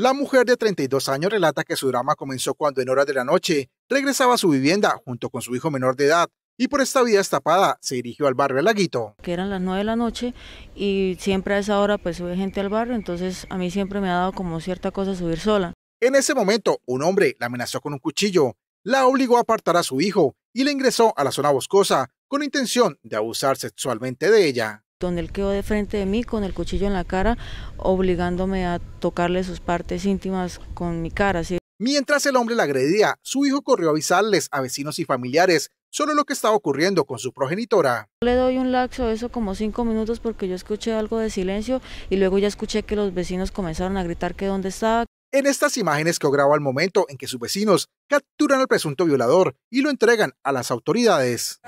La mujer de 32 años relata que su drama comenzó cuando en horas de la noche regresaba a su vivienda junto con su hijo menor de edad y por esta vida estapada se dirigió al barrio Laguito. Que eran las 9 de la noche y siempre a esa hora pues sube gente al barrio, entonces a mí siempre me ha dado como cierta cosa subir sola. En ese momento un hombre la amenazó con un cuchillo, la obligó a apartar a su hijo y le ingresó a la zona boscosa con intención de abusar sexualmente de ella donde él quedó de frente de mí con el cuchillo en la cara, obligándome a tocarle sus partes íntimas con mi cara. Mientras el hombre la agredía, su hijo corrió a avisarles a vecinos y familiares sobre lo que estaba ocurriendo con su progenitora. Le doy un laxo, eso como cinco minutos porque yo escuché algo de silencio y luego ya escuché que los vecinos comenzaron a gritar que dónde estaba. En estas imágenes que grabo al momento en que sus vecinos capturan al presunto violador y lo entregan a las autoridades.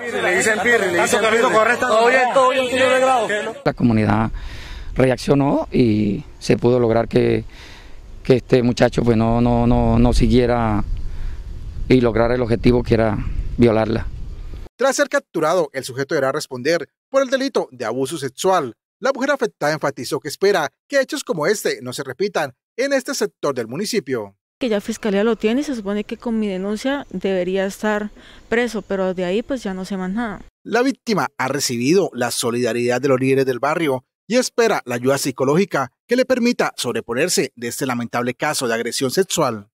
La comunidad reaccionó y se pudo lograr que, que este muchacho pues no, no, no, no siguiera y lograr el objetivo que era violarla. Tras ser capturado, el sujeto deberá responder por el delito de abuso sexual. La mujer afectada enfatizó que espera que hechos como este no se repitan en este sector del municipio. Que ya Fiscalía lo tiene y se supone que con mi denuncia debería estar preso, pero de ahí pues ya no se más nada. La víctima ha recibido la solidaridad de los líderes del barrio y espera la ayuda psicológica que le permita sobreponerse de este lamentable caso de agresión sexual.